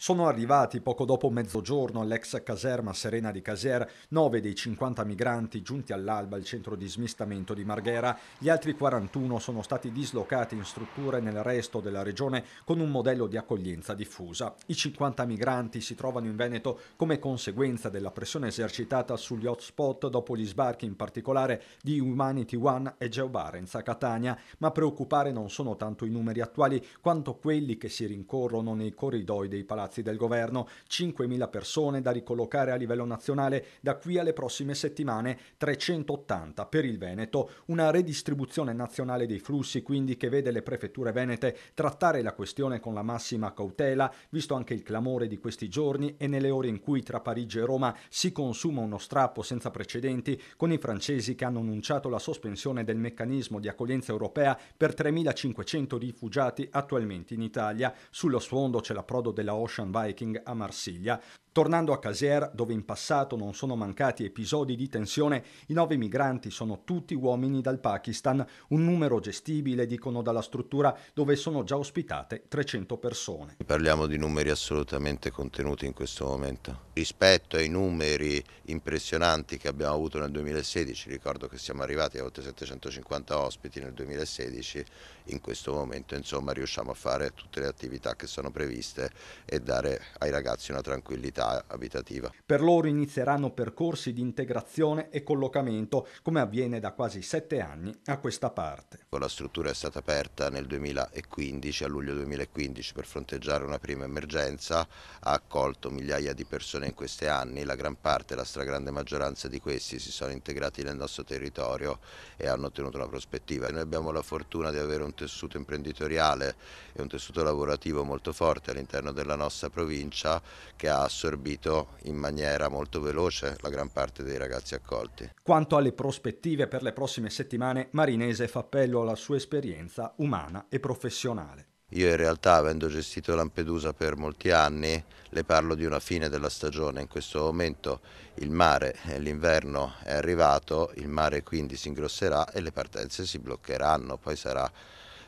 Sono arrivati poco dopo mezzogiorno all'ex caserma Serena di Caser 9 dei 50 migranti giunti all'alba al centro di smistamento di Marghera. Gli altri 41 sono stati dislocati in strutture nel resto della regione con un modello di accoglienza diffusa. I 50 migranti si trovano in Veneto come conseguenza della pressione esercitata sugli hotspot dopo gli sbarchi in particolare di Humanity One e Geo a Catania, ma a preoccupare non sono tanto i numeri attuali quanto quelli che si rincorrono nei corridoi dei palazzi palazzi del governo, 5.000 persone da ricollocare a livello nazionale da qui alle prossime settimane, 380 per il Veneto, una redistribuzione nazionale dei flussi quindi che vede le prefetture venete trattare la questione con la massima cautela, visto anche il clamore di questi giorni e nelle ore in cui tra Parigi e Roma si consuma uno strappo senza precedenti con i francesi che hanno annunciato la sospensione del meccanismo di accoglienza europea per 3.500 rifugiati attualmente in Italia. Sullo sfondo c'è l'approdo della OSCE Russian Viking a Marsiglia Tornando a Casier, dove in passato non sono mancati episodi di tensione, i nove migranti sono tutti uomini dal Pakistan, un numero gestibile, dicono dalla struttura, dove sono già ospitate 300 persone. Parliamo di numeri assolutamente contenuti in questo momento. Rispetto ai numeri impressionanti che abbiamo avuto nel 2016, ricordo che siamo arrivati a oltre 750 ospiti nel 2016, in questo momento insomma riusciamo a fare tutte le attività che sono previste e dare ai ragazzi una tranquillità abitativa. Per loro inizieranno percorsi di integrazione e collocamento, come avviene da quasi sette anni a questa parte. La struttura è stata aperta nel 2015, a luglio 2015, per fronteggiare una prima emergenza, ha accolto migliaia di persone in questi anni, la gran parte, la stragrande maggioranza di questi si sono integrati nel nostro territorio e hanno ottenuto una prospettiva. Noi abbiamo la fortuna di avere un tessuto imprenditoriale e un tessuto lavorativo molto forte all'interno della nostra provincia che ha assorbito assorbito in maniera molto veloce la gran parte dei ragazzi accolti. Quanto alle prospettive per le prossime settimane, Marinese fa appello alla sua esperienza umana e professionale. Io in realtà avendo gestito Lampedusa per molti anni le parlo di una fine della stagione, in questo momento il mare e l'inverno è arrivato, il mare quindi si ingrosserà e le partenze si bloccheranno, poi sarà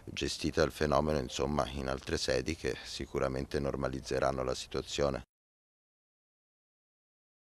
gestita il fenomeno insomma in altre sedi che sicuramente normalizzeranno la situazione.